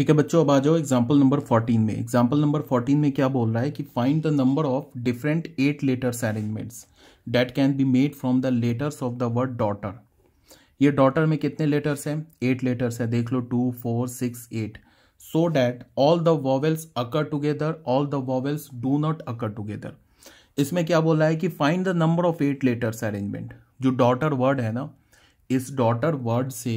ठीक है बच्चों अब आ जाओ एग्जाम्पल नंबर फोर्टीन में एग्जाम्पल नंबर फोर्टीन में क्या बोल रहा है कि find the number of different eight letters arrangements that can be made from the letters of the word daughter ये डॉटर में कितने लेटर्स हैं एट लेटर्स है देख लो two four six eight so that all the vowels occur together all the vowels do not occur together इसमें क्या बोला है कि find the number of eight letters arrangement जो डॉटर वर्ड है ना इस डॉटर वर्ड से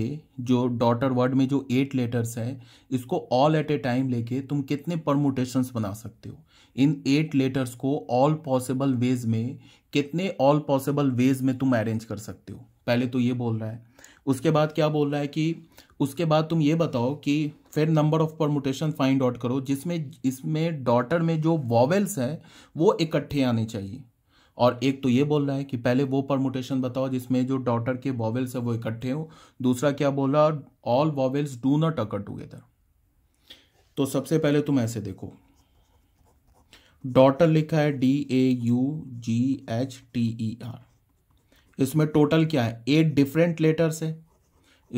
जो डॉटर वर्ड में जो एट लेटर्स है इसको ऑल एट ए टाइम लेके तुम कितने परमुटेशंस बना सकते हो इन एट लेटर्स को ऑल पॉसिबल वेज में कितने ऑल पॉसिबल वेज में तुम अरेंज कर सकते हो पहले तो ये बोल रहा है उसके बाद क्या बोल रहा है कि उसके बाद तुम ये बताओ कि फिर number of permutation find out करो जिसमें इसमें डॉटर में जो वॉवेल्स हैं वो इकट्ठे आने चाहिए और एक तो ये बोल रहा है कि पहले वो परमुटेशन बताओ जिसमें जो डॉटर के वॉवेल्स है वो इकट्ठे हो दूसरा क्या बोल रहा all vowels do not occur together तो सबसे पहले तुम ऐसे देखो डॉटर लिखा है D A U G H T E R इसमें टोटल क्या है एट डिफरेंट लेटर्स है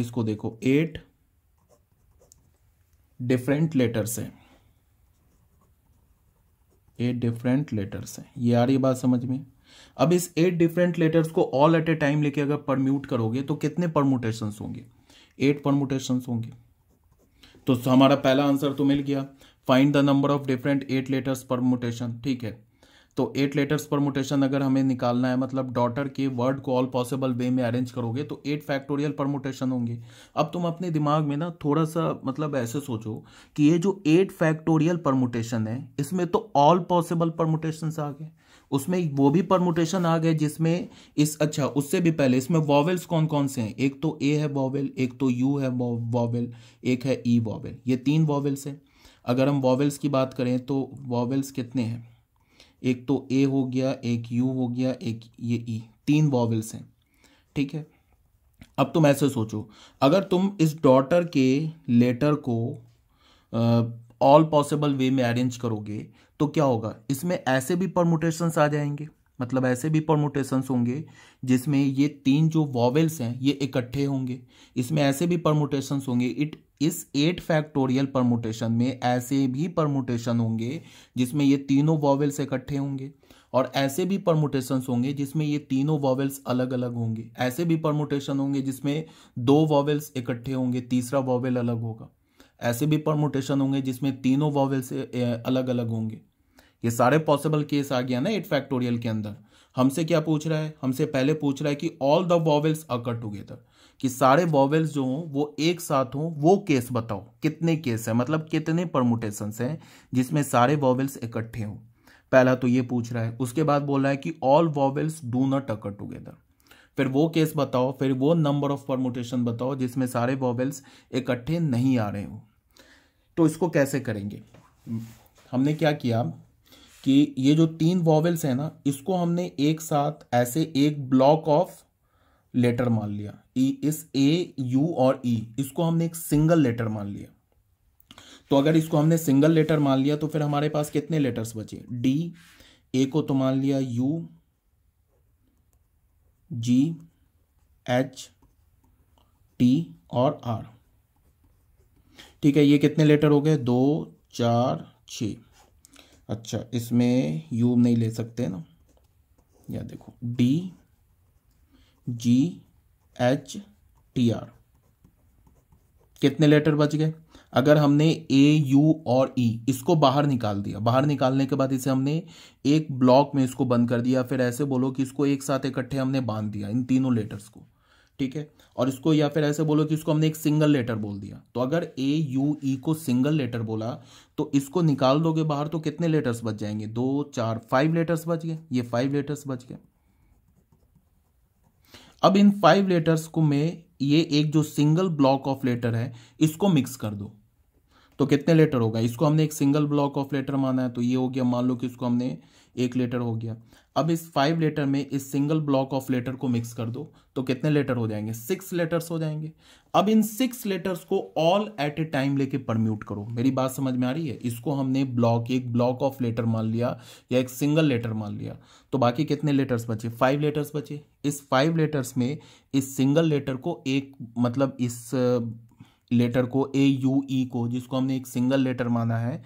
इसको देखो एट डिफरेंट लेटर्स हैं एट डिफरेंट लेटर्स हैं ये आ रही बात समझ में अब इस एट डिफरेंट लेटर्स को ऑल एट ए टाइम लेके अगर परम्यूट करोगे तो कितने परमोटेशन होंगे एट परमोटेशन होंगे तो हमारा पहला आंसर तो मिल गया find the number of different eight letters permutation ठीक है तो एट लेटर्स परमोटेशन अगर हमें निकालना है मतलब डॉटर के वर्ड को ऑल पॉसिबल वे में अरेंज करोगे तो एट फैक्टोरियल परमोटेशन होंगे अब तुम अपने दिमाग में ना थोड़ा सा मतलब ऐसे सोचो कि ये जो एट फैक्टोरियल परमोटेशन है इसमें तो ऑल पॉसिबल परमोटेशन आ गए उसमें वो भी परमोटेशन आ गए जिसमें इस अच्छा उससे भी पहले इसमें वॉवेल्स कौन कौन से हैं एक तो ए है वॉवेल एक तो यू है वॉवेल एक है ई वॉवल वॉवेल ये तीन वॉवेल्स हैं अगर हम वॉवेल्स की बात करें तो वॉवेल्स कितने हैं एक तो ए हो गया एक यू हो गया एक ये ई e, तीन वॉवल्स हैं ठीक है अब तुम ऐसे सोचो अगर तुम इस डॉटर के लेटर को ऑल पॉसिबल वे में अरेंज करोगे तो क्या होगा इसमें ऐसे भी परमोटेशंस आ जाएंगे मतलब ऐसे भी परमोटेशंस होंगे जिसमें ये तीन जो वॉवेल्स हैं ये इकट्ठे होंगे इसमें ऐसे भी परमोटेशंस होंगे इट इस एट फैक्टोरियल परमोटेशन में ऐसे भी परमोटेशन होंगे जिसमें ये तीनों वॉवेल्स इकट्ठे होंगे और ऐसे भी परमोटेशंस होंगे जिसमें ये तीनों वॉवेल्स अलग अलग होंगे ऐसे भी परमोटेशन होंगे जिसमें दो वॉवेल्स इकट्ठे होंगे तीसरा वॉवेल अलग होगा ऐसे भी परमोटेशन होंगे जिसमें तीनों वॉवेल्स अलग अलग होंगे ये सारे पॉसिबल केस आ गया ना एट फैक्टोरियल के अंदर हमसे क्या पूछ रहा है हमसे पहले पूछ रहा है कि all the vowels occur together कि सारे वॉवेल्स जो हों वो एक साथ हों वो केस बताओ कितने केस हैं मतलब कितने परमुटेशन हैं जिसमें सारे वॉवेल्स इकट्ठे हों पहला तो ये पूछ रहा है उसके बाद बोल रहा है कि all vowels do not occur together फिर वो केस बताओ फिर वो नंबर ऑफ परमुटेशन बताओ जिसमें सारे वॉवेल्स इकट्ठे नहीं आ रहे हों तो इसको कैसे करेंगे हमने क्या किया कि ये जो तीन वॉवल्स हैं ना इसको हमने एक साथ ऐसे एक ब्लॉक ऑफ लेटर मान लिया ई इस ए यू और ई e, इसको हमने एक सिंगल लेटर मान लिया तो अगर इसको हमने सिंगल लेटर मान लिया तो फिर हमारे पास कितने लेटर्स बचे डी ए को तो मान लिया यू जी एच टी और आर ठीक है ये कितने लेटर हो गए दो चार छ अच्छा इसमें यू नहीं ले सकते ना या देखो D G H T R कितने लेटर बच गए अगर हमने ए यू और ई e, इसको बाहर निकाल दिया बाहर निकालने के बाद इसे हमने एक ब्लॉक में इसको बंद कर दिया फिर ऐसे बोलो कि इसको एक साथ इकट्ठे हमने बांध दिया इन तीनों लेटर्स को ठीक है और इसको या फिर ऐसे बोलो कि इसको हमने एक सिंगल लेटर बोल दिया तो अगर ए यू ई को सिंगल लेटर बोला तो इसको निकाल दोगे बाहर तो कितने लेटर्स बच जाएंगे दो चार फाइव लेटर्स बच गए ये फाइव लेटर्स बच गए अब इन फाइव लेटर्स को मैं ये एक जो सिंगल ब्लॉक ऑफ लेटर है इसको मिक्स कर दो तो कितने लेटर होगा इसको हमने एक सिंगल ब्लॉक ऑफ लेटर माना है तो ये हो गया मान लो कि इसको हमने एक लेटर हो गया अब इस फाइव लेटर में इस सिंगल ब्लॉक ऑफ लेटर को मिक्स कर दो तो कितने लेटर हो जाएंगे सिक्स लेटर्स हो जाएंगे अब इन सिक्स लेटर्स को ऑल एट ए टाइम लेके परम्यूट करो मेरी बात समझ में आ रही है इसको हमने ब्लॉक एक ब्लॉक ऑफ लेटर मान लिया या एक सिंगल लेटर मान लिया तो बाकी कितने लेटर्स बचे फाइव लेटर्स बचे इस फाइव लेटर्स में इस सिंगल लेटर को एक मतलब इस लेटर को ए यू ई को जिसको हमने एक सिंगल लेटर माना है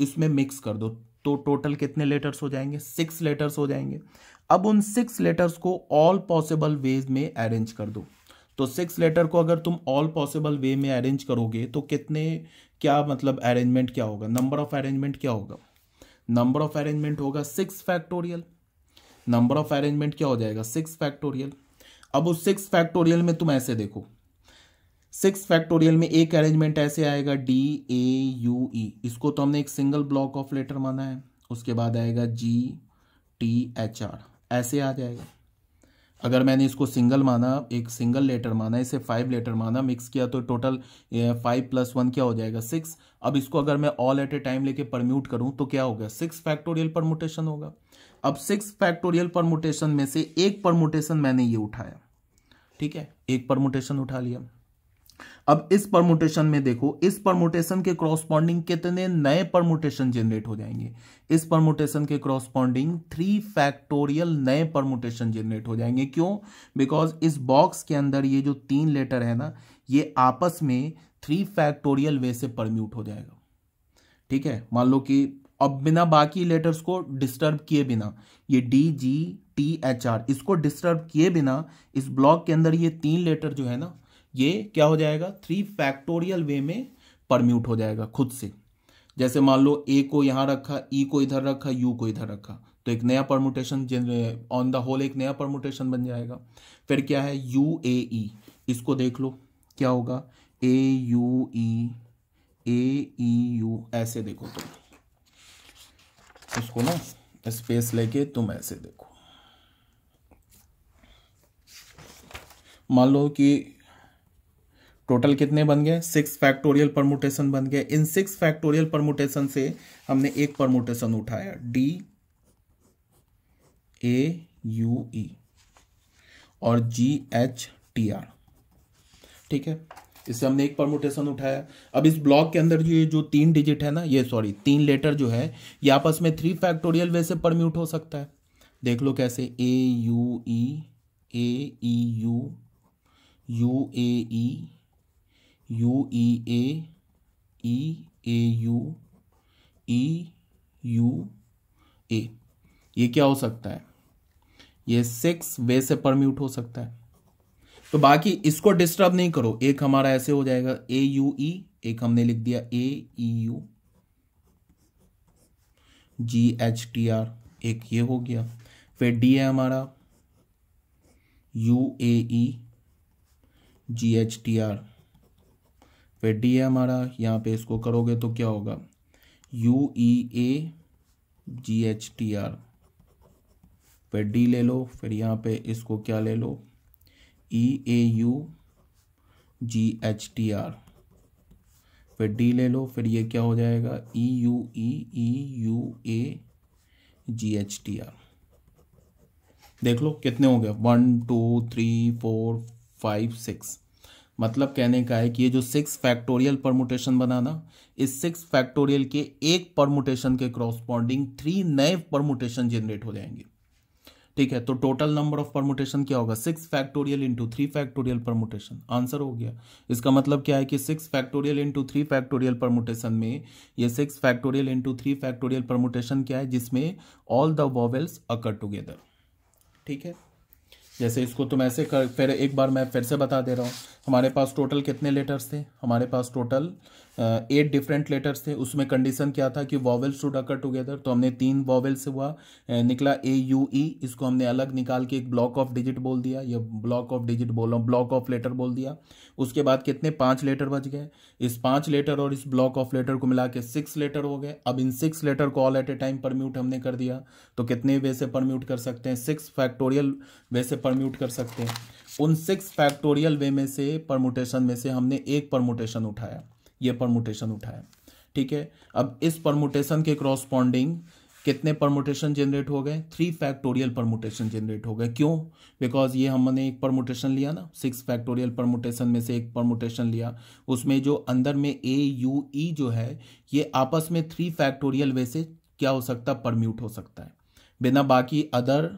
इसमें मिक्स कर दो तो टोटल कितने लेटर्स हो जाएंगे सिक्स लेटर्स हो जाएंगे अब उन सिक्स लेटर्स को ऑल पॉसिबल वेज में अरेंज कर दो तो सिक्स लेटर को अगर तुम ऑल पॉसिबल वे में अरेंज करोगे तो कितने क्या मतलब अरेंजमेंट क्या होगा नंबर ऑफ अरेंजमेंट क्या होगा नंबर ऑफ अरेंजमेंट होगा six factorial number of arrangement क्या हो जाएगा सिक्स फैक्टोरियल अब उस सिक्स फैक्टोरियल में तुम ऐसे देखो सिक्स फैक्टोरियल में एक अरेंजमेंट ऐसे आएगा डी ए यू ई इसको तो हमने एक सिंगल ब्लॉक ऑफ लेटर माना है उसके बाद आएगा जी टी एच आर ऐसे आ जाएगा अगर मैंने इसको सिंगल माना एक सिंगल लेटर माना इसे फाइव लेटर माना मिक्स किया तो टोटल फाइव प्लस वन क्या हो जाएगा सिक्स अब इसको अगर मैं ऑल एट ए टाइम लेके परम्यूट करूं तो क्या होगा सिक्स फैक्टोरियल परमुटेशन होगा अब सिक्स फैक्टोरियल परमुटेशन में से एक परमुटेशन मैंने ये उठाया ठीक है एक परमुटेशन उठा लिया अब इस परमोटेशन में देखो इस परमोटेशन के क्रॉसपॉन्डिंग कितने नए परमोटेशन जनरेट हो जाएंगे इस परमोटेशन के क्रॉसपॉन्डिंग थ्री फैक्टोरियल नए परमोटेशन जनरेट हो जाएंगे क्यों बिकॉज इस बॉक्स के अंदर ये जो तीन लेटर है ना ये आपस में थ्री फैक्टोरियल वे से परम्यूट हो जाएगा ठीक है मान लो कि अब बिना बाकी लेटर्स को डिस्टर्ब किए बिना ये D G T H R इसको डिस्टर्ब किए बिना इस ब्लॉक के अंदर ये तीन लेटर जो है ना ये क्या हो जाएगा थ्री फैक्टोरियल वे में परम्यूट हो जाएगा खुद से जैसे मान लो ए को यहां रखा ई e को इधर रखा यू को इधर रखा तो एक नया परमुटेशन ऑन द होल एक नया परमुटेशन बन जाएगा फिर क्या है यू ए ई इसको देख लो क्या होगा ए U E A E you ऐसे देखो तुम इसको ना स्पेस लेके तुम ऐसे देखो मान लो कि टोटल कितने बन गए सिक्स फैक्टोरियल परमुटेशन बन गए इन सिक्स फैक्टोरियल परमुटेशन से हमने एक परमुटेशन उठाया डी ए यू ई और जी एच टी आर ठीक है इससे हमने एक परमुटेशन उठाया अब इस ब्लॉक के अंदर ये जो तीन डिजिट है ना ये सॉरी तीन लेटर जो है ये आपस में थ्री फैक्टोरियल वे से परम्यूट हो सकता है देख लो कैसे A U E A E U U A E U E A E A U E U A ये क्या हो सकता है ये सिक्स वे से परम्यूट हो सकता है तो बाकी इसको डिस्टर्ब नहीं करो एक हमारा ऐसे हो जाएगा ए यू ई एक हमने लिख दिया A E U G H T R एक ये हो गया फिर डी है हमारा U A E G H T R फिर डी है हमारा यहाँ पे इसको करोगे तो क्या होगा U E A G H T R फिर डी ले लो फिर यहाँ पे इसको क्या ले लो E A U G H T R फिर डी ले लो फिर ये क्या हो जाएगा E U E E U A G H T R देख लो कितने हो गए one two three four five six मतलब कहने का है कि ये जो सिक्स फैक्टोरियल परमुटेशन बनाना इस सिक्स फैक्टोरियल के एक परमुटेशन के क्रॉसपॉन्डिंग थ्री नए परमुटेशन जनरेट हो जाएंगे ठीक है तो टोटल नंबर ऑफ परमुटेशन क्या होगा six factorial into three factorial permutation answer हो गया इसका मतलब क्या है कि six factorial into three factorial permutation में ये six factorial into three factorial permutation क्या है जिसमें all the vowels occur together ठीक है जैसे इसको तुम ऐसे कर फिर एक बार मैं फिर से बता दे रहा हूँ हमारे पास टोटल कितने लेटर्स थे हमारे पास टोटल एट डिफरेंट लेटर्स थे उसमें कंडीशन क्या था कि वॉवल शुड अकर टुगेदर तो हमने तीन वॉवल से हुआ निकला ए यू ई इसको हमने अलग निकाल के एक ब्लॉक ऑफ डिजिट बोल दिया या ब्लॉक ऑफ डिजिट बोला ब्लॉक ऑफ लेटर बोल दिया उसके बाद कितने पाँच लेटर बच गए इस पाँच लेटर और इस ब्लॉक ऑफ लेटर को मिला के सिक्स लेटर हो गए अब इन सिक्स लेटर को all at a time permute हमने कर दिया तो कितने वे से परम्यूट कर सकते हैं सिक्स फैक्टोरियल वे से परम्यूट कर सकते हैं उन सिक्स फैक्टोरियल वे में से परमोटेशन में से हमने एक परमोटेशन उठाया ये परमुटेशन उठाया ठीक है अब इस परमुटेशन के क्रॉसपॉन्डिंग कितने परमुटेशन जनरेट हो गए थ्री फैक्टोरियल परमुटेशन जनरेट हो गए क्यों बिकॉज ये हमने एक परमुटेशन लिया ना सिक्स फैक्टोरियल परमुटेशन में से एक परमुटेशन लिया उसमें जो अंदर में ए यू ई जो है ये आपस में थ्री फैक्टोरियल वे से क्या हो सकता परम्यूट हो सकता है बिना बाकी अदर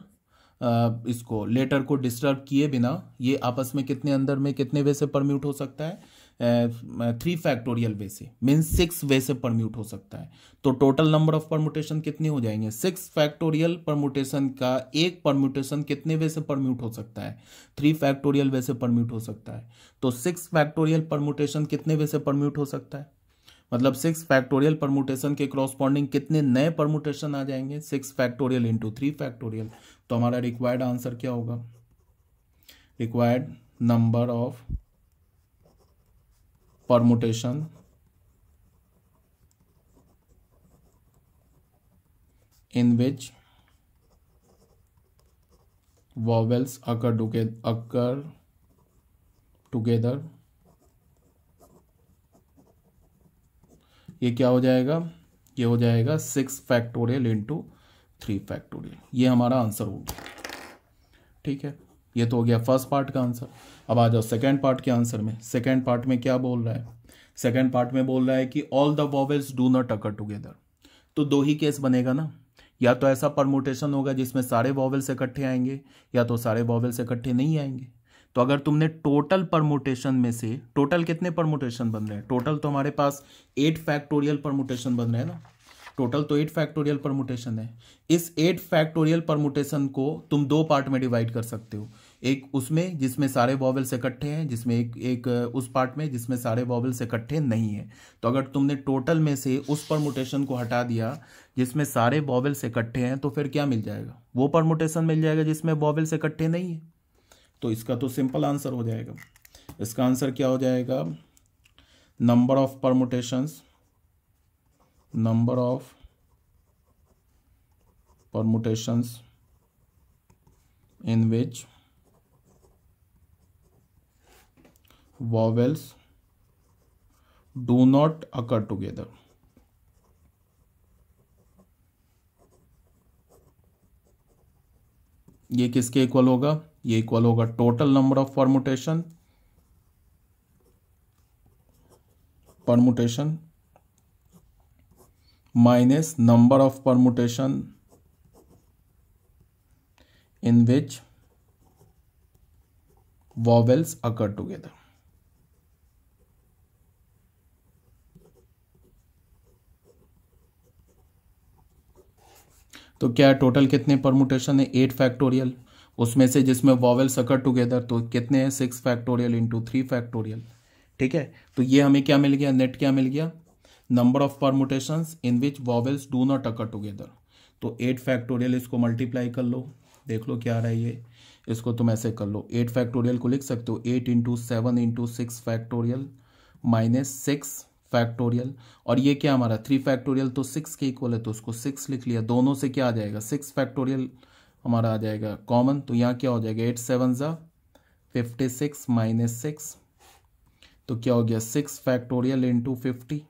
इसको लेटर को डिस्टर्ब किए बिना ये आपस में कितने अंदर में कितने वे से परम्यूट हो सकता है थ्री फैक्टोरियल वे से मीन सिक्स वे से परम्यूट हो सकता है तो टोटल नंबर ऑफ परम्यूटेशन कितने हो जाएंगे सिक्स फैक्टोरियल परम्यूटेशन का एक परम्यूटेशन कितने वे से परम्यूट हो सकता है थ्री फैक्टोरियल वे से परम्यूट हो सकता है तो सिक्स फैक्टोरियल परम्यूटेशन कितने वे से परम्यूट हो सकता है मतलब सिक्स फैक्टोरियल परमोटेशन के क्रॉसपॉन्डिंग कितने नए परमोटेशन आ जाएंगे six factorial into three factorial तो हमारा रिक्वायर्ड आंसर क्या होगा required number of permutation in which vowels occur together occur together ये क्या हो जाएगा ये हो जाएगा six factorial into three factorial ये हमारा आंसर होगा ठीक है ये तो हो गया फर्स्ट पार्ट का आंसर अब आ जाओ सेकेंड पार्ट के आंसर में सेकेंड पार्ट में क्या बोल रहा है सेकेंड पार्ट में बोल रहा है कि all the vowels do not occur together तो दो ही केस बनेगा ना या तो ऐसा परमोटेशन होगा जिसमें सारे वॉवेल्स इकट्ठे आएंगे या तो सारे वॉवेल्स इकट्ठे नहीं आएंगे तो अगर तुमने टोटल परमोटेशन में से टोटल कितने परमोटेशन बन रहे हैं टोटल तो हमारे पास एट फैक्टोरियल परमोटेशन बन रहे हैं ना टोटल तो एट फैक्टोरियल परमोटेशन है इस एट फैक्टोरियल परमोटेशन को तुम दो पार्ट में डिवाइड कर सकते हो एक उसमें जिसमें सारे वॉवल्स इकट्ठे हैं जिसमें एक एक उस पार्ट में जिसमें सारे वॉवल्स इकट्ठे नहीं है तो अगर तुमने टोटल में से उस परमोटेशन को हटा दिया जिसमें सारे वॉवल्स इकट्ठे हैं तो फिर क्या मिल जाएगा वो परमोटेशन मिल जाएगा जिसमें वॉवल्स इकट्ठे नहीं है तो इसका तो सिंपल आंसर हो जाएगा इसका आंसर क्या हो जाएगा number of permutations number of permutations in which vowels do not occur together ये किसके इक्वल होगा ये इक्वल होगा total number of permutation permutation minus number of permutation in which vowels occur together तो क्या टोटल कितने परमुटेशन है eight factorial उसमें से जिसमें वॉवेल सकर टुगेदर तो कितने हैं six factorial into three factorial ठीक है तो ये हमें क्या मिल गया नेट क्या मिल गया number of permutation in which vowels do not occur together तो एट फैक्टोरियल इसको मल्टीप्लाई कर लो देख लो क्या आ रहा है ये इसको तुम ऐसे कर लो एट फैक्टोरियल को लिख सकते हो eight into seven into six factorial minus six factorial और ये क्या हमारा थ्री फैक्टोरियल तो सिक्स के इक्वल है तो उसको सिक्स लिख लिया दोनों से क्या आ जाएगा सिक्स फैक्टोरियल हमारा आ जाएगा कॉमन तो यहाँ क्या हो जाएगा एट सेवन ज़ा फिफ्टी सिक्स माइनस सिक्स तो क्या हो गया six factorial into fifty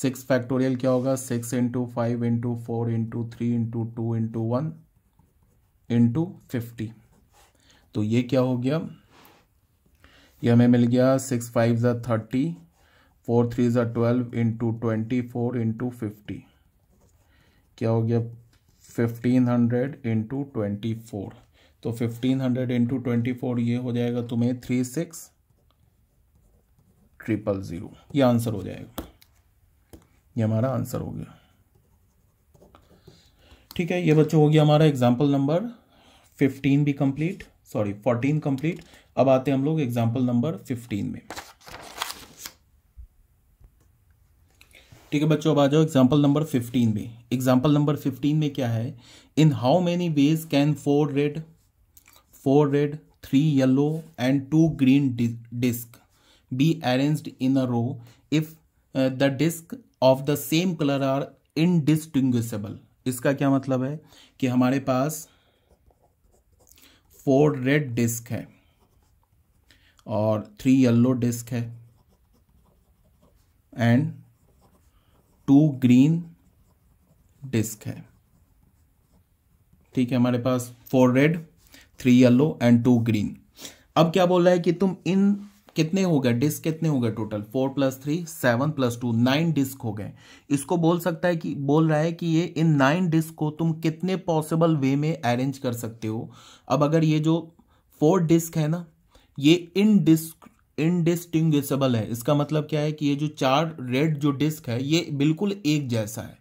six factorial क्या होगा six into five into four into three into two into one into fifty तो ये क्या हो गया ये हमें मिल गया सिक्स फाइव ज़ा थर्टी फोर थ्री ज़ा twelve into twenty four into fifty क्या हो गया fifteen hundred into twenty four तो fifteen hundred into twenty four ये हो जाएगा तुम्हें थ्री सिक्स ट्रिपल ज़ीरो ये आंसर हो जाएगा ये हमारा आंसर हो गया ठीक है ये बच्चों हो गया हमारा एग्जाम्पल नंबर फिफ्टीन भी कंप्लीट सॉरी फोर्टीन कंप्लीट अब आते हैं हम लोग एग्जाम्पल नंबर फिफ्टीन में ठीक है बच्चों अब आ जाओ एग्जाम्पल नंबर फिफ्टीन में एग्जाम्पल नंबर फिफ्टीन में क्या है in how many ways can four red four red three yellow and two green disc be arranged in a row if the disc of the same colour are indistinguishable इसका क्या मतलब है कि हमारे पास फोर रेड डिस्क है और three yellow disc है एंड टू ग्रीन डिस्क है ठीक है हमारे पास four red three yellow and two green अब क्या बोल रहा है कि तुम इन कितने हो गए डिस्क कितने हो गए total four plus three seven plus two nine disc हो गए इसको बोल सकता है कि बोल रहा है कि ये इन नाइन डिस्क को तुम कितने पॉसिबल वे में अरेंज कर सकते हो अब अगर ये जो फोर डिस्क है ना ये इन डिस्क इनडिस्टिंग्विशेबल है इसका मतलब क्या है कि ये जो चार रेड जो डिस्क है ये बिल्कुल एक जैसा है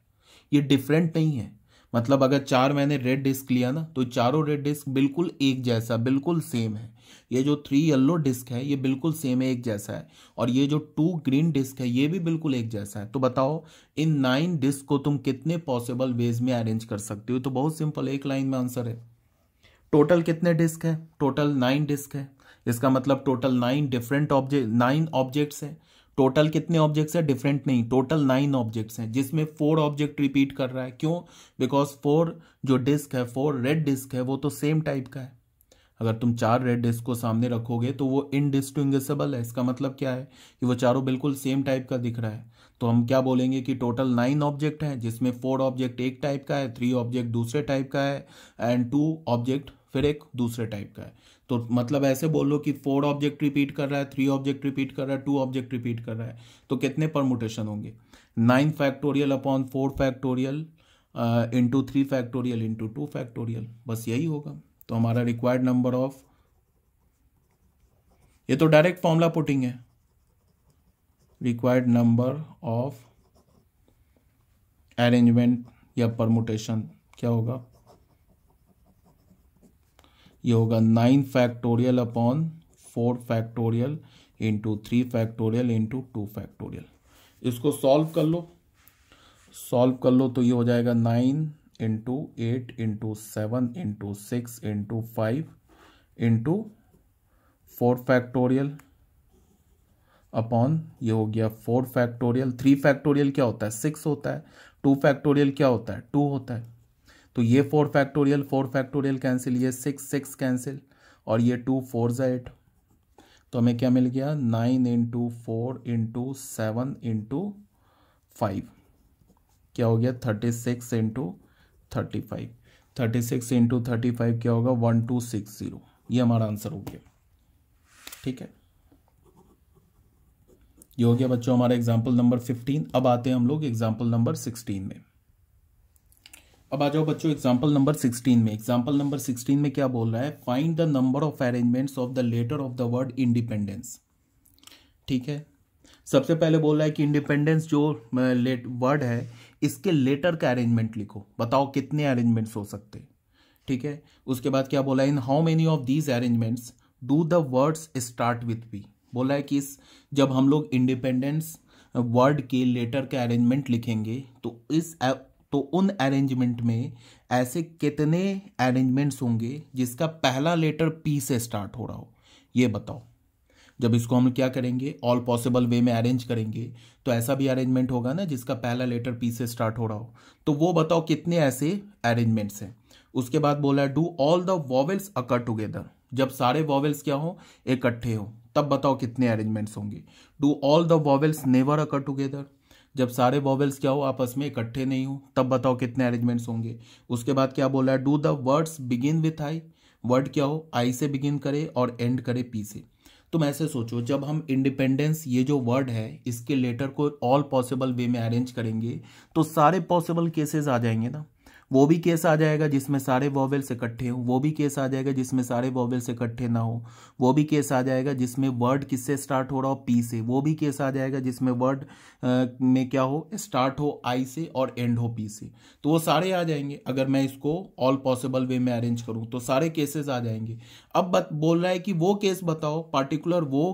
ये डिफरेंट नहीं है मतलब अगर चार मैंने रेड डिस्क लिया ना तो चारों रेड डिस्क बिल्कुल एक जैसा बिल्कुल सेम है ये जो थ्री येल्लो डिस्क है ये बिल्कुल सेम है एक जैसा है और ये जो टू ग्रीन डिस्क है ये भी बिल्कुल एक जैसा है तो बताओ इन नाइन डिस्क को तुम कितने पॉसिबल वेज में अरेंज कर सकते हो तो बहुत सिंपल एक लाइन में आंसर है टोटल कितने डिस्क है टोटल नाइन डिस्क है इसका मतलब total nine different object nine objects हैं टोटल कितने ऑब्जेक्ट्स हैं डिफरेंट नहीं टोटल नाइन ऑब्जेक्ट्स हैं जिसमें फोर ऑब्जेक्ट रिपीट कर रहा है क्यों बिकॉज फोर जो डिस्क है फोर रेड डिस्क है वो तो सेम टाइप का है अगर तुम चार रेड डिस्क को सामने रखोगे तो वो इनडिस्टिंगबल है इसका मतलब क्या है कि वो चारों बिल्कुल सेम टाइप का दिख रहा है तो हम क्या बोलेंगे कि टोटल नाइन ऑब्जेक्ट हैं जिसमें फोर ऑब्जेक्ट एक टाइप का है थ्री ऑब्जेक्ट दूसरे टाइप का है एंड टू ऑब्जेक्ट फिर एक दूसरे टाइप का है तो मतलब ऐसे बोलो कि फोर ऑब्जेक्ट रिपीट कर रहा है थ्री ऑब्जेक्ट रिपीट कर रहा है टू ऑब्जेक्ट रिपीट कर रहा है तो कितने परमुटेशन होंगे nine factorial upon four factorial into three factorial into two factorial बस यही होगा तो हमारा रिक्वायर्ड नंबर ऑफ ये तो डायरेक्ट फॉर्मूला पुटिंग है रिक्वायर्ड नंबर ऑफ अरेंजमेंट या परमुटेशन क्या होगा ये होगा nine factorial upon four factorial into three factorial into two factorial इसको सॉल्व कर लो सॉल्व कर लो तो ये हो जाएगा nine into eight into seven into six into five into four factorial upon ये हो गया फोर फैक्टोरियल थ्री फैक्टोरियल क्या होता है सिक्स होता है टू फैक्टोरियल क्या होता है टू होता है तो ये four factorial four factorial cancel ये सिक्स सिक्स कैंसिल और ये टू फोर ज़ा एट तो हमें क्या मिल गया nine into four into seven into five क्या हो गया thirty six into thirty five thirty six into thirty five क्या होगा वन टू सिक्स ज़ीरो ये हमारा आंसर हो गया ठीक है ये हो गया बच्चों हमारा एग्जाम्पल नंबर फिफ्टीन अब आते हैं हम लोग एग्जाम्पल नंबर सिक्सटीन में अब आ जाओ बच्चों एग्जाम्पल नंबर सिक्सटीन में एग्जाम्पल नंबर सिक्सटीन में क्या बोल रहा है find the number of arrangements of the letter of the word independence ठीक है सबसे पहले बोल रहा है कि इंडिपेंडेंस जो लेट वर्ड है इसके लेटर का अरेंजमेंट लिखो बताओ कितने अरेंजमेंट्स हो सकते हैं ठीक है उसके बाद क्या बोला in how many of these arrangements do the words start with B बोला है कि इस जब हम लोग इंडिपेंडेंस वर्ड के लेटर का अरेंजमेंट लिखेंगे तो इस तो उन अरेंजमेंट में ऐसे कितने अरेंजमेंट्स होंगे जिसका पहला लेटर पी से स्टार्ट हो रहा हो ये बताओ जब इसको हम क्या करेंगे ऑल पॉसिबल वे में अरेंज करेंगे तो ऐसा भी अरेंजमेंट होगा ना जिसका पहला लेटर पी से स्टार्ट हो रहा हो तो वो बताओ कितने ऐसे अरेंजमेंट्स हैं उसके बाद बोला do all the vowels occur together जब सारे वॉवेल्स क्या हो इकट्ठे हो तब बताओ कितने अरेंजमेंट्स होंगे do all the vowels never occur together जब सारे वॉवल्स क्या हो आपस में इकट्ठे नहीं हो तब बताओ कितने अरेंजमेंट्स होंगे उसके बाद क्या बोला है do the words begin with I word क्या हो आई से बिगिन करे और एंड करे पी से तुम ऐसे सोचो जब हम इंडिपेंडेंस ये जो वर्ड है इसके लेटर को ऑल पॉसिबल वे में अरेंज करेंगे तो सारे पॉसिबल केसेस आ जाएंगे ना वो भी केस आ जाएगा जिसमें सारे वॉवेल्स इकट्ठे हों वो भी केस आ जाएगा जिसमें सारे वॉवेल्स इकट्ठे ना हो वो भी केस आ जाएगा जिसमें वर्ड किससे स्टार्ट हो रहा हो पी से वो भी केस आ जाएगा जिसमें वर्ड में क्या हो स्टार्ट हो आई से और एंड हो पी से तो वो सारे आ जाएंगे अगर मैं इसको ऑल पॉसिबल वे में अरेंज करूँ तो सारे केसेस आ जाएंगे अब बत, बोल रहा है कि वो केस बताओ पार्टिकुलर वो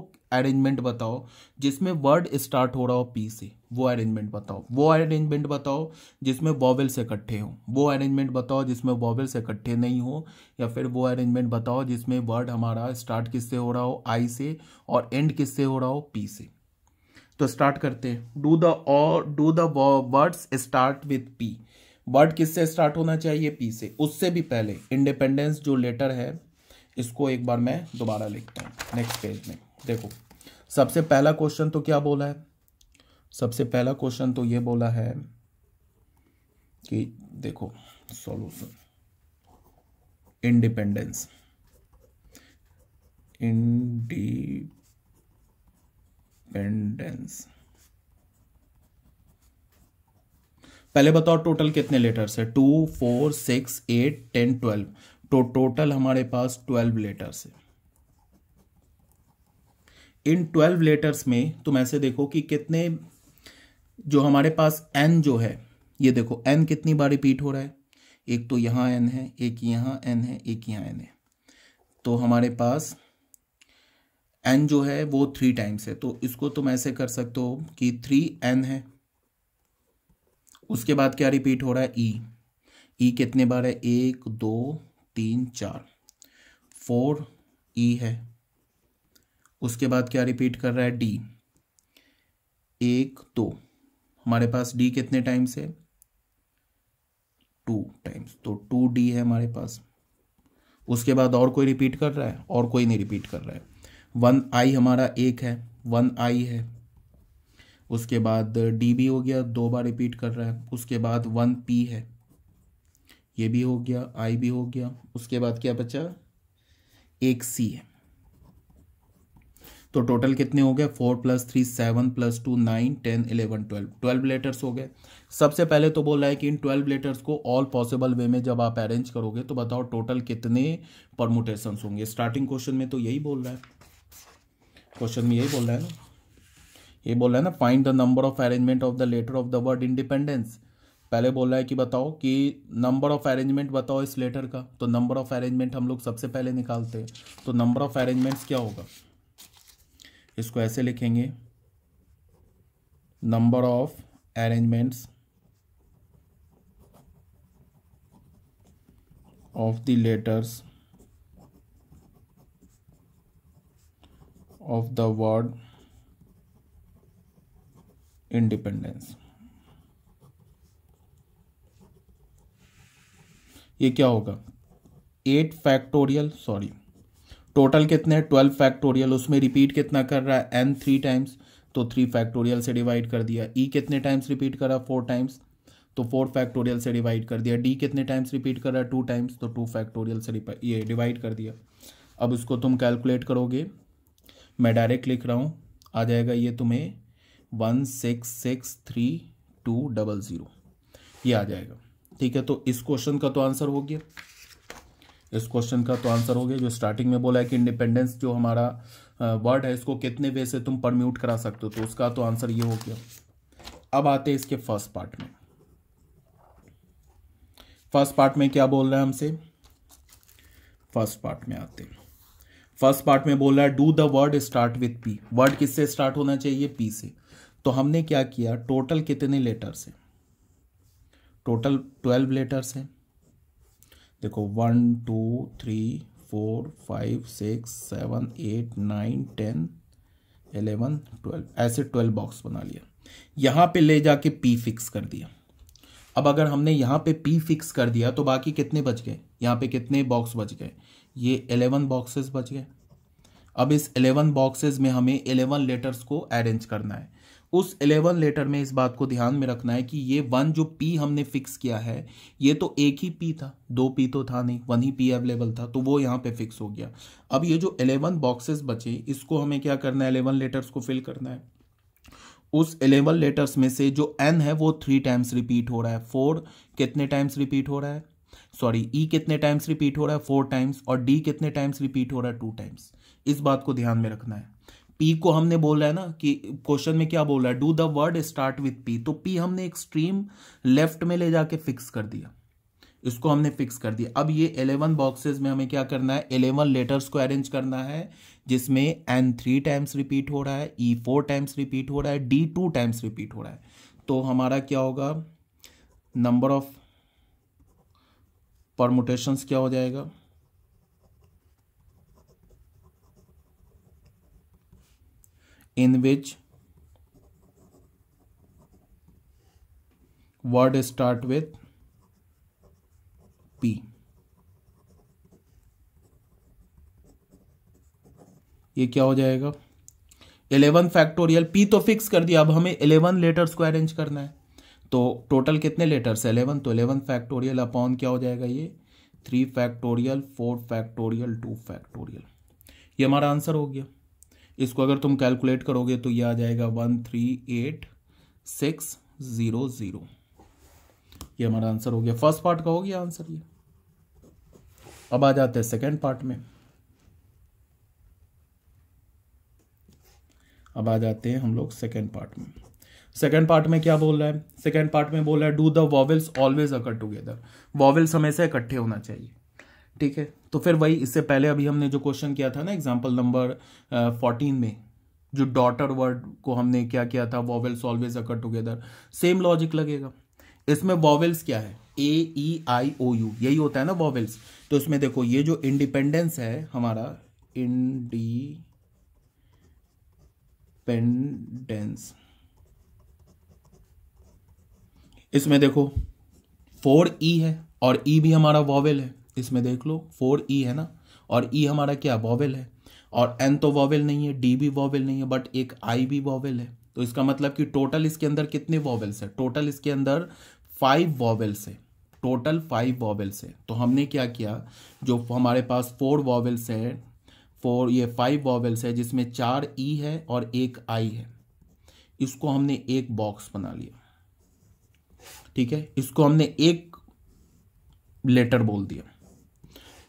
अरेंजमेंट बताओ जिसमें वर्ड स्टार्ट हो रहा हो पी से वो अरेंजमेंट बताओ वो अरेंजमेंट बताओ जिसमें वॉवेल्स इकट्ठे हों वो अरेंजमेंट बताओ जिसमें वॉवेल्स इकट्ठे नहीं हो या फिर वो अरेंजमेंट बताओ जिसमें वर्ड हमारा स्टार्ट किससे हो रहा हो आई से और एंड किससे हो रहा हो पी से तो स्टार्ट करते हैं डू द और do the words start with P word किससे स्टार्ट होना चाहिए पी से उससे भी पहले इंडिपेंडेंस जो लेटर है इसको एक बार मैं दोबारा लिखता हूँ नेक्स्ट पेज में देखो सबसे पहला क्वेश्चन तो क्या बोला है सबसे पहला क्वेश्चन तो ये बोला है कि देखो सॉल्यूशन इंडिपेंडेंस इंडिपेंडेंस पहले बताओ टोटल कितने लेटर्स है two four six eight ten twelve तो टोटल हमारे पास ट्वेल्व लेटर्स है इन ट्वेल्व लेटर्स में तुम ऐसे देखो कि कितने जो हमारे पास एन जो है ये देखो एन कितनी बार रिपीट हो रहा है एक तो यहाँ एन है एक यहाँ एन है एक यहाँ एन है तो हमारे पास एन जो है वो थ्री टाइम्स है तो इसको तुम ऐसे कर सकते हो कि थ्री एन है उसके बाद क्या रिपीट हो रहा है ई e. ई e कितने बार है एक दो तीन चार फोर ई e है उसके बाद क्या रिपीट कर रहा है डी एक दो हमारे पास डी कितने टाइम्स है टू टाइम्स तो टू डी है हमारे पास उसके बाद और कोई रिपीट कर रहा है और कोई नहीं रिपीट कर रहा है वन आई हमारा एक है वन आई है उसके बाद डी भी हो गया दो बार रिपीट कर रहा है उसके बाद वन पी है ये भी हो गया आई भी हो गया उसके बाद क्या बचा एक सी है तो टोटल कितने हो गए four plus three seven plus two nine ten eleven twelve twelve letters हो गए सबसे पहले तो बोला है कि इन ट्वेल्व लेटर्स को ऑल पॉसिबल वे में जब आप अरेंज करोगे तो बताओ टोटल कितने परमोटेशन होंगे स्टार्टिंग क्वेश्चन में तो यही बोल रहा है क्वेश्चन में यही बोल रहा है ना ये बोल रहा है ना find the number of arrangement of the letter of the word independence पहले बोल रहा है कि बताओ कि नंबर ऑफ अरेंजमेंट बताओ इस लेटर का तो नंबर ऑफ अरेंजमेंट हम लोग सबसे पहले निकालते हैं तो नंबर ऑफ अरेंजमेंट्स क्या होगा इसको ऐसे लिखेंगे number of arrangements of the letters of the word independence ये क्या होगा एट फैक्टोरियल सॉरी टोटल कितने हैं ट्वेल्व फैक्टोरियल उसमें रिपीट कितना कर रहा है एन थ्री टाइम्स तो थ्री फैक्टोरियल से डिवाइड कर दिया ई e कितने टाइम्स रिपीट कर रहा फोर टाइम्स तो फोर फैक्टोरियल से डिवाइड कर दिया डी कितने टाइम्स रिपीट कर रहा है टू टाइम्स तो टू फैक्टोरियल से ये डिवाइड कर दिया अब इसको तुम कैलकुलेट करोगे मैं डायरेक्ट लिख रहा हूँ आ जाएगा ये तुम्हें one six six three two double zero ये आ जाएगा ठीक है तो इस क्वेश्चन का तो आंसर हो गया इस क्वेश्चन का तो आंसर हो गया जो स्टार्टिंग में बोला है कि इंडिपेंडेंस जो हमारा वर्ड है इसको कितने वे से तुम परम्यूट करा सकते हो तो उसका तो आंसर ये हो गया अब आते हैं इसके फर्स्ट पार्ट में फर्स्ट पार्ट में क्या बोल रहे हैं हमसे फर्स्ट पार्ट में आते हैं फर्स्ट पार्ट में बोल रहा है do the word start with P word किससे स्टार्ट होना चाहिए पी से तो हमने क्या किया टोटल कितने लेटर्स हैं टोटल ट्वेल्व लेटर्स हैं देखो one two three four five six seven eight nine ten eleven twelve ऐसे ट्वेल्व बॉक्स बना लिया यहाँ पे ले जाके पी फिक्स कर दिया अब अगर हमने यहाँ पे पी फिक्स कर दिया तो बाकी कितने बच गए यहाँ पे कितने बॉक्स बच गए ये एलेवन बॉक्सेस बच गए अब इस एलेवन बॉक्सेस में हमें एलेवन लेटर्स को अरेंज करना है उस एलेवन लेटर में इस बात को ध्यान में रखना है कि ये वन जो पी हमने फिक्स किया है ये तो एक ही पी था दो पी तो था नहीं वन ही पी अवेलेबल था तो वो यहाँ पे फिक्स हो गया अब ये जो एलेवन बॉक्सेस बचे इसको हमें क्या करना है एलेवन लेटर्स को फिल करना है उस एलेवन लेटर्स में से जो एन है वो थ्री टाइम्स रिपीट हो रहा है फोर कितने टाइम्स रिपीट हो रहा है सॉरी ई e कितने टाइम्स रिपीट हो रहा है फोर टाइम्स और डी कितने टाइम्स रिपीट हो रहा है टू टाइम्स इस बात को ध्यान में रखना है पी को हमने बोला है ना कि क्वेश्चन में क्या बोला है do the word start with P तो पी हमने एक्सट्रीम लेफ्ट में ले जाके फिक्स कर दिया इसको हमने फिक्स कर दिया अब ये एलेवन बॉक्सेस में हमें क्या करना है एलेवन लेटर्स को अरेंज करना है जिसमें एन थ्री टाइम्स रिपीट हो रहा है ई फोर टाइम्स रिपीट हो रहा है डी टू टाइम्स रिपीट हो रहा है तो हमारा क्या होगा नंबर ऑफ परमोटेशंस क्या हो जाएगा in which word start with P. ये क्या हो जाएगा इलेवन फैक्टोरियल पी तो फिक्स कर दिया अब हमें इलेवन लेटर्स को अरेंज करना है तो टोटल कितने लेटर्स है इलेवन तो इलेवन फैक्टोरियल अपॉन क्या हो जाएगा ये three factorial four factorial two factorial ये हमारा आंसर हो गया इसको अगर तुम कैलकुलेट करोगे तो ये आ जाएगा one three eight six zero zero ये हमारा आंसर हो गया फर्स्ट पार्ट का हो गया आंसर ये अब आ जाते हैं सेकेंड पार्ट में अब आ जाते हैं हम लोग सेकेंड पार्ट में सेकेंड पार्ट में क्या बोल रहा है सेकेंड पार्ट में बोल रहा है do the vowels always occur together vowels हमेशा इकट्ठे होना चाहिए ठीक है तो फिर वही इससे पहले अभी हमने जो क्वेश्चन किया था ना एग्जाम्पल नंबर फोर्टीन में जो डॉटर वर्ड को हमने क्या किया था vowels always occur together same logic लगेगा इसमें वॉवेल्स क्या है ए ई आई ओ यू यही होता है ना वॉवेल्स तो इसमें देखो ये जो इंडिपेंडेंस है हमारा इंडिपेंडेंस इसमें देखो फोर ई e है और ई e भी हमारा वॉवेल है इसमें देख लो फोर ई e है ना और ई e हमारा क्या वॉवेल है और एन तो वॉवेल नहीं है डी भी वॉवेल नहीं है बट एक आई भी वॉवेल है तो इसका मतलब कि टोटल इसके अंदर कितने वॉवेल्स है टोटल इसके अंदर फाइव वॉवेल्स है टोटल फाइव वॉवेल्स है तो हमने क्या किया जो हमारे पास फोर वॉवेल्स है फोर ये फाइव वॉवेल्स है जिसमें चार ई e है और एक आई है इसको हमने एक बॉक्स बना लिया ठीक है इसको हमने एक लेटर बोल दिया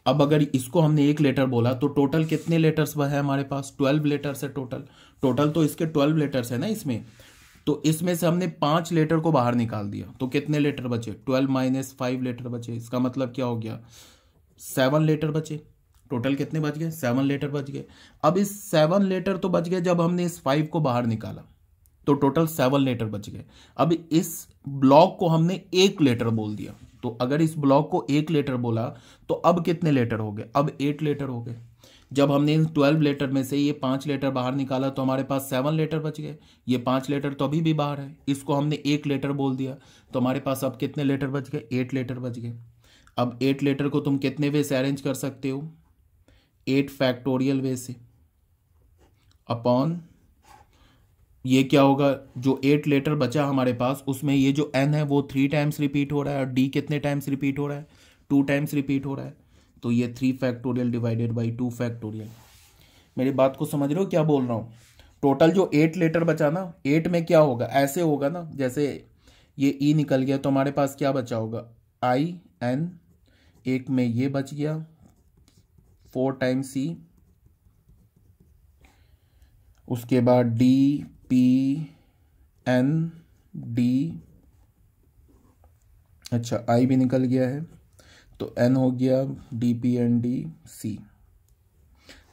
अब अगर इसको हमने एक लेटर बोला तो टोटल कितने लेटर्स है हमारे पास ट्वेल्व लेटर्स है टोटल टोटल तो इसके ट्वेल्व लेटर्स है ना इसमें तो इसमें से हमने पाँच लेटर को बाहर निकाल दिया तो कितने लेटर बचे ट्वेल्व माइनस फाइव लेटर बचे इसका मतलब क्या हो गया सेवन लेटर बचे टोटल कितने बच गए सेवन लेटर बच गए अब इस सेवन लेटर तो बच गए जब हमने इस फाइव को बाहर निकाला तो टोटल सेवन लेटर बच गए अब इस ब्लॉक को हमने एक लेटर बोल दिया तो अगर इस ब्लॉक को एक लेटर बोला तो अब कितने लेटर हो गए अब एट लेटर हो गए जब हमने इन ट्वेल्व लेटर में से ये पांच लेटर बाहर निकाला तो हमारे पास सेवन लेटर बच गए ये पांच लेटर तो अभी भी बाहर है इसको हमने एक लेटर बोल दिया तो हमारे पास अब कितने लेटर बच गए एट लेटर बच गए अब एट लेटर को तुम कितने वे से अरेंज कर सकते हो एट फैक्टोरियल वे से अपॉन ये क्या होगा जो एट लेटर बचा हमारे पास उसमें ये जो एन है वो थ्री टाइम्स रिपीट हो रहा है और डी कितने टाइम्स रिपीट हो रहा है टू टाइम्स रिपीट हो रहा है तो ये three factorial divided by two factorial मेरी बात को समझ रहे हो क्या बोल रहा हूँ टोटल जो एट लेटर बचा ना एट में क्या होगा ऐसे होगा ना जैसे ये ई e निकल गया तो हमारे पास क्या बचा होगा आई एन एक में ये बच गया फोर टाइम्स सी उसके बाद डी पी एन डी अच्छा आई भी निकल गया है तो एन हो गया D P N D C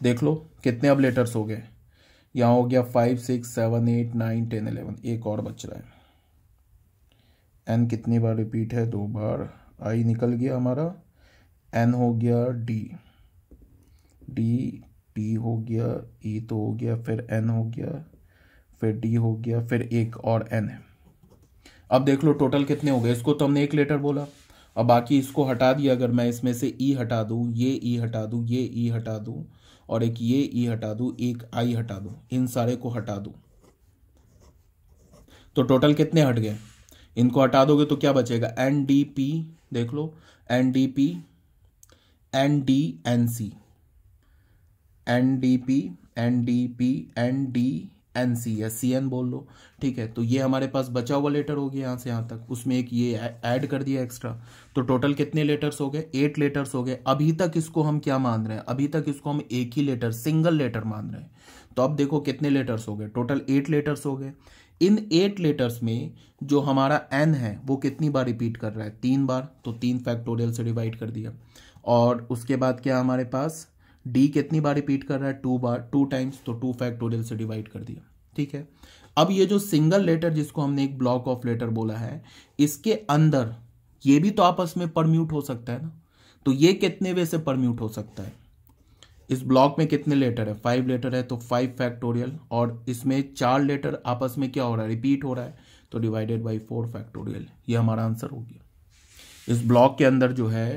देख लो कितने अब लेटर्स हो गए यहाँ हो गया five six seven eight nine ten eleven एक और बच रहा है एन कितनी बार रिपीट है दो बार आई निकल गया हमारा एन हो गया डी डी पी हो गया ई e तो हो गया फिर एन हो गया फिर डी हो गया फिर एक और एन है अब देख लो टोटल कितने हो गए इसको तो हमने एक लेटर बोला अब बाकी इसको हटा दिया अगर मैं इसमें से ई e हटा दूँ ये ई e हटा दूँ ये ई e हटा दूँ और एक ये ई हटा दूँ एक आई हटा दूँ इन सारे को हटा दूँ तो टोटल कितने हट गए इनको हटा दोगे तो क्या बचेगा एन डी पी देख लो N D P N D N C N D P N D P N D N C या सी एन बोल लो ठीक है तो ये हमारे पास बचा हुआ लेटर हो गया यहाँ से यहाँ तक उसमें एक ये ऐड कर दिया एक्स्ट्रा तो टोटल कितने लेटर्स हो गए एट लेटर्स हो गए अभी तक इसको हम क्या मान रहे हैं अभी तक इसको हम एक ही लेटर सिंगल लेटर मान रहे हैं तो अब देखो कितने लेटर्स हो गए टोटल एट लेटर्स हो गए इन एट लेटर्स में जो हमारा एन है वो कितनी बार रिपीट कर रहा है तीन बार तो तीन फैक्टोरियल से डिवाइड कर दिया और उसके बाद क्या हमारे पास डी कितनी बार रिपीट कर रहा है टू बार टू टाइम्स तो टू फैक्टोरियल से डिवाइड कर दिया ठीक है अब ये जो सिंगल लेटर जिसको हमने एक ब्लॉक ऑफ लेटर बोला है इसके अंदर ये भी तो आपस में परम्यूट हो सकता है ना तो ये कितने वे से परम्यूट हो सकता है इस ब्लॉक में कितने लेटर है फाइव लेटर है तो फाइव फैक्टोरियल और इसमें चार लेटर आपस में क्या हो रहा है रिपीट हो रहा है तो डिवाइडेड बाई फोर फैक्टोरियल ये हमारा आंसर हो गया इस ब्लॉक के अंदर जो है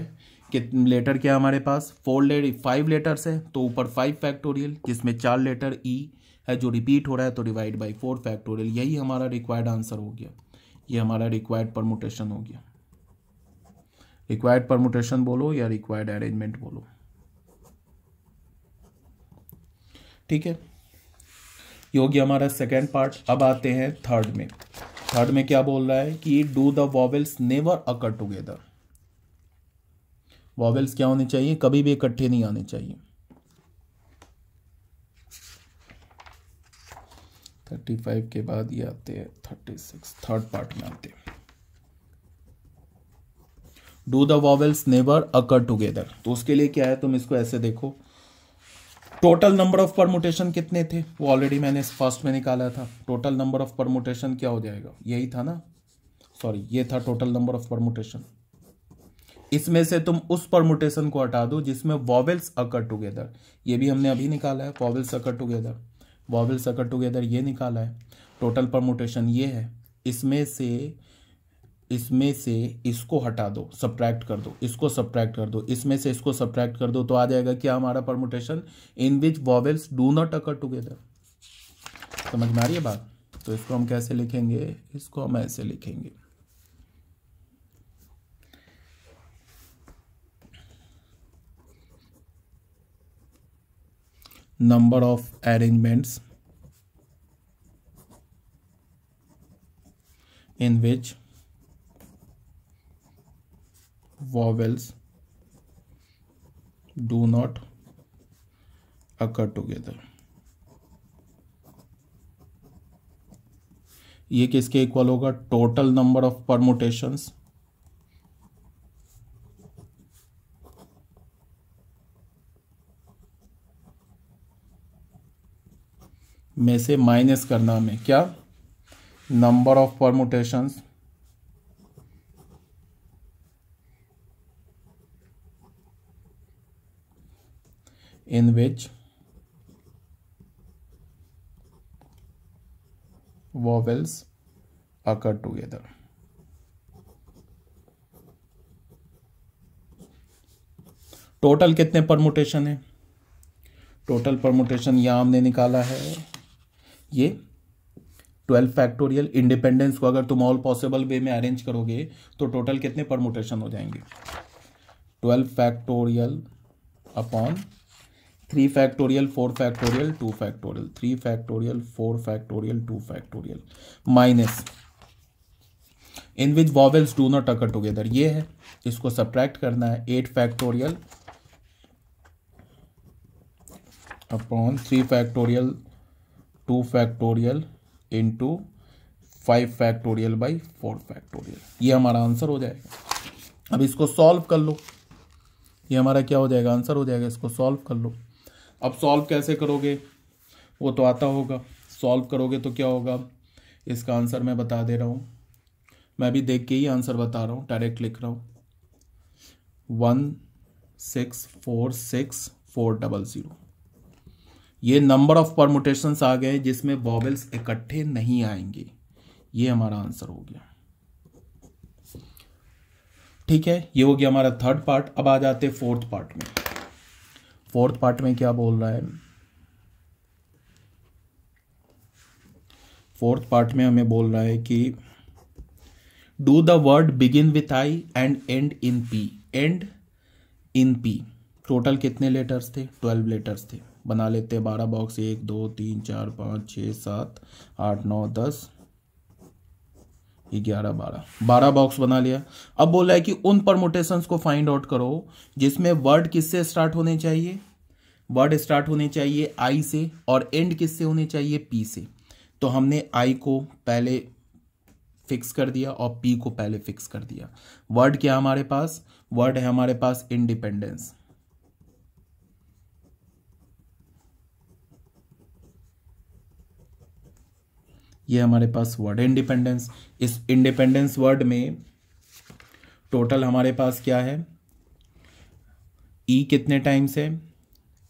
कितने लेटर क्या हमारे पास फोर लेटर फाइव लेटर्स है तो ऊपर फाइव फैक्टोरियल जिसमें चार लेटर ई e, है जो रिपीट हो रहा है तो डिवाइड बाई फोर फैक्टोरियल यही हमारा रिक्वायर्ड आंसर हो गया ये हमारा रिक्वायर्ड परमोटेशन हो गया रिक्वायर्ड परमोटेशन बोलो या रिक्वायर्ड अरेंजमेंट बोलो ठीक है ये हो गया हमारा सेकेंड पार्ट अब आते हैं थर्ड में थर्ड में क्या बोल रहा है कि do the vowels never occur together vowels क्या होने चाहिए कभी भी इकट्ठे नहीं आने चाहिए थर्टी फाइव के बाद ये आते हैं थर्टी सिक्स थर्ड पार्ट में आते हैं do the vowels never occur together तो उसके लिए क्या है तुम इसको ऐसे देखो टोटल नंबर ऑफ परमुटेशन कितने थे वो ऑलरेडी मैंने फर्स्ट में निकाला था टोटल नंबर ऑफ परमुटेशन क्या हो जाएगा यही था ना सॉरी ये था टोटल नंबर ऑफ परमुटेशन इसमें से तुम उस परमुटेशन को हटा दो जिसमें वॉवेल्स अकर टुगेदर ये भी हमने अभी निकाला है vowels occur together vowel occur together ये निकाला है टोटल परमोटेशन ये है इसमें से इसमें से इसको हटा दो सब्ट्रैक्ट कर दो इसको सब्ट्रैक्ट कर दो इसमें से इसको सब्ट्रैक्ट कर दो तो आ जाएगा क्या हमारा permutation in which vowels do not occur together समझ में आ रही है बात तो इसको हम कैसे लिखेंगे इसको हम ऐसे लिखेंगे number of arrangements in which vowels do not occur together ये किसके इक्वल होगा टोटल नंबर ऑफ परमुटेशंस में से माइनस करना हमें क्या number of permutation in which vowels occur together total कितने परमोटेशन है टोटल परमोटेशन यहां हमने निकाला है ये ट्वेल्व फैक्टोरियल इंडिपेंडेंस को अगर तुम ऑल पॉसिबल वे में अरेंज करोगे तो टोटल कितने परमोटेशन हो जाएंगे twelve factorial upon three factorial four factorial two factorial three factorial four factorial two factorial minus in which vowels do not occur together ये है इसको सब्ट्रैक्ट करना है eight factorial upon three factorial two factorial into five factorial by four factorial ये हमारा answer हो जाएगा अब इसको सॉल्व कर लो ये हमारा क्या हो जाएगा आंसर हो जाएगा इसको सॉल्व कर लो अब सॉल्व कैसे करोगे वो तो आता होगा सॉल्व करोगे तो क्या होगा इसका आंसर मैं बता दे रहा हूँ मैं भी देख के ही आंसर बता रहा हूँ डायरेक्ट लिख रहा हूँ one six four six four double zero ये नंबर ऑफ परमोटेशन आ गए जिसमें बॉबल्स इकट्ठे नहीं आएंगे ये हमारा आंसर हो गया ठीक है ये हो गया हमारा थर्ड पार्ट अब आ जाते हैं फोर्थ पार्ट में फोर्थ पार्ट में क्या बोल रहा है फोर्थ पार्ट में हमें बोल रहा है कि do the word begin with I and end in P end in P total कितने लेटर्स थे ट्वेल्व लेटर्स थे बना लेते हैं बारह बॉक्स एक दो तीन चार पाँच छः सात आठ नौ दस ग्यारह बारह बारह बॉक्स बना लिया अब बोला है कि उन परमोटेशंस को फाइंड आउट करो जिसमें वर्ड किससे स्टार्ट होने चाहिए वर्ड स्टार्ट होने चाहिए आई से और एंड किससे होने चाहिए पी से तो हमने आई को पहले फिक्स कर दिया और पी को पहले फिक्स कर दिया वर्ड क्या हमारे पास वर्ड है हमारे पास इंडिपेंडेंस ये हमारे पास वर्ड इंडिपेंडेंस इस इंडिपेंडेंस वर्ड में टोटल हमारे पास क्या है ई e कितने टाइम्स है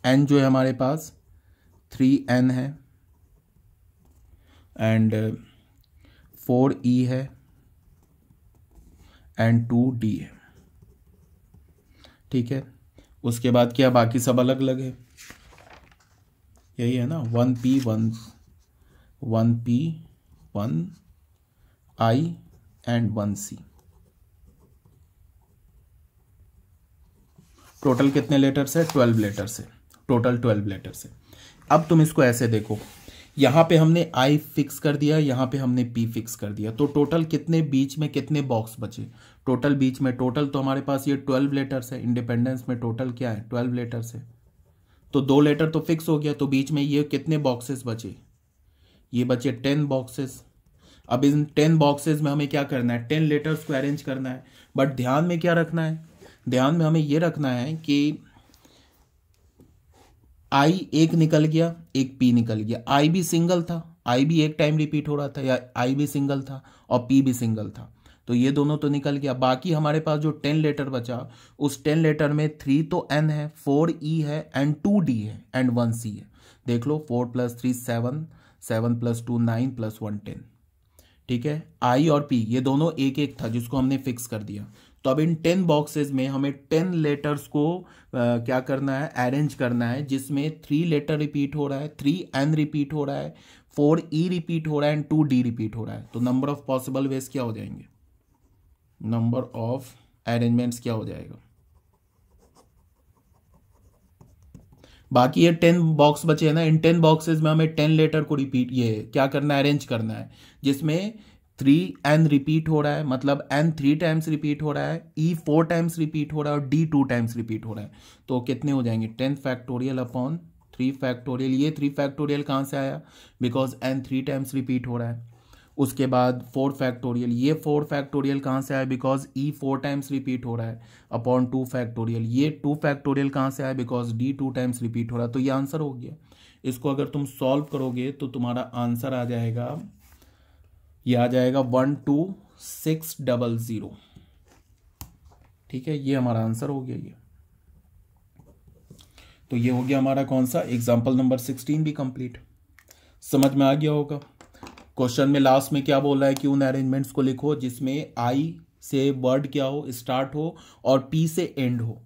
एन जो है हमारे पास थ्री एन है एंड फोर ई है एंड टू डी है ठीक है उसके बाद क्या बाकी सब अलग अलग है यही है ना one P one one P one I and one C total कितने लेटर्स है ट्वेल्व लेटर्स है टोटल ट्वेल्व लेटर्स है अब तुम इसको ऐसे देखो यहां पे हमने आई फिक्स कर दिया यहां पे हमने पी फिक्स कर दिया तो टोटल कितने बीच में कितने बॉक्स बचे टोटल बीच में टोटल तो हमारे पास ये ट्वेल्व लेटर्स है इंडिपेंडेंस में टोटल क्या है ट्वेल्व लेटर्स है तो दो लेटर तो फिक्स हो गया तो बीच में ये कितने बॉक्सेस बचे ये बचे टेन बॉक्सेस अब इन टेन बॉक्सेस में हमें क्या करना है टेन लेटर्स को अरेंज करना है बट ध्यान में क्या रखना है ध्यान में हमें ये रखना है कि आई एक निकल गया एक पी निकल गया आई भी सिंगल था आई भी एक टाइम रिपीट हो रहा था या आई भी सिंगल था और पी भी सिंगल था तो ये दोनों तो निकल गया बाकी हमारे पास जो टेन लेटर बचा उस टेन लेटर में थ्री तो एन है फोर ई e है एंड टू डी है एंड वन सी है देख लो four plus three seven seven plus two nine plus one ten ठीक है आई और पी ये दोनों एक एक था जिसको हमने फिक्स कर दिया तो अब इन टेन बॉक्सेज में हमें टेन लेटर्स को आ, क्या करना है अरेंज करना है जिसमें थ्री लेटर रिपीट हो रहा है थ्री एन रिपीट हो रहा है फोर ई रिपीट हो रहा है एंड टू डी रिपीट हो रहा है तो नंबर ऑफ पॉसिबल वेज क्या हो जाएंगे नंबर ऑफ अरेंजमेंट्स क्या हो जाएगा बाकी ये टेन बॉक्स बचे हैं ना इन टेन बॉक्सेज में हमें टेन लेटर को रिपीट ये क्या करना है अरेंज करना है जिसमें थ्री एन रिपीट हो रहा है मतलब एन थ्री टाइम्स रिपीट हो रहा है ई फोर टाइम्स रिपीट हो रहा है और डी टू टाइम्स रिपीट हो रहा है तो कितने हो जाएंगे ten factorial upon three factorial ये थ्री फैक्टोरियल कहाँ से आया because N three times repeat हो रहा है उसके बाद फोर फैक्टोरियल ये फोर फैक्टोरियल कहाँ से आया because E four times repeat हो रहा है अपॉन टू फैक्टोरियल ये टू फैक्टोरियल कहाँ से आया because D two times repeat हो रहा है तो ये आंसर हो गया इसको अगर तुम सॉल्व करोगे तो तुम्हारा आंसर आ जाएगा ये आ जाएगा one two six double zero ठीक है ये हमारा आंसर हो गया ये तो ये हो गया हमारा कौन सा एग्जाम्पल नंबर सिक्सटीन भी कंप्लीट समझ में आ गया होगा क्वेश्चन में लास्ट में क्या बोल रहा है कि उन अरेंजमेंट्स को लिखो जिसमें आई से वर्ड क्या हो स्टार्ट हो और पी से एंड हो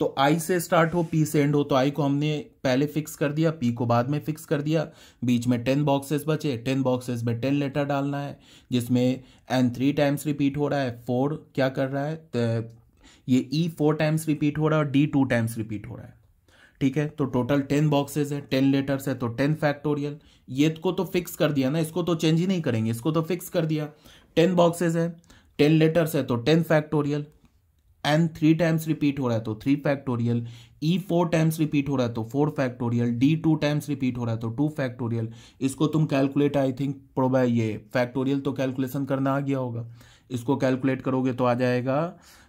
तो आई से स्टार्ट हो पी से एंड हो तो आई को हमने पहले फिक्स कर दिया पी को बाद में फिक्स कर दिया बीच में टेन बॉक्सेस बचे टेन बॉक्सेस में टेन लेटर डालना है जिसमें एन थ्री टाइम्स रिपीट हो रहा है फोर क्या कर रहा है ये ई फोर टाइम्स रिपीट हो रहा है और डी टू टाइम्स रिपीट हो रहा है ठीक है तो टोटल टेन बॉक्सेज है टेन लेटर्स है तो टेन फैक्टोरियल ये को तो फिक्स कर दिया ना इसको तो चेंज ही नहीं करेंगे इसको तो फिक्स कर दिया टेन बॉक्सेज है टेन लेटर्स है तो ten factorial N three times repeat हो रहा है तो three factorial E four times repeat हो रहा है तो four factorial D two times repeat हो रहा है तो टू फैक्टोरियल इसको तुम कैलकुलेट आई थिंक प्रोबा ये फैक्टोरियल तो कैलकुलेशन करना आ गया होगा इसको कैलकुलेट करोगे तो आ जाएगा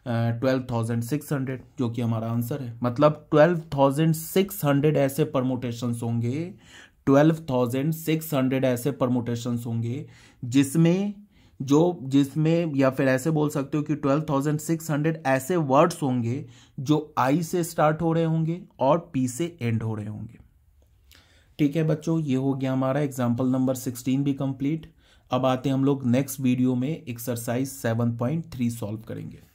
ट्वेल्व थाउजेंड सिक्स हंड्रेड जो कि हमारा आंसर है मतलब ट्वेल्व थाउजेंड सिक्स हंड्रेड ऐसे परमोटेशंस होंगे ट्वेल्व थाउजेंड सिक्स हंड्रेड ऐसे परमोटेशन होंगे जिसमें जो जिसमें या फिर ऐसे बोल सकते हो कि ट्वेल्व थाउजेंड सिक्स हंड्रेड ऐसे वर्ड्स होंगे जो आई से स्टार्ट हो रहे होंगे और पी से एंड हो रहे होंगे ठीक है बच्चों ये हो गया हमारा एग्जाम्पल नंबर सिक्सटीन भी कंप्लीट अब आते हैं हम लोग नेक्स्ट वीडियो में exercise seven point three solve करेंगे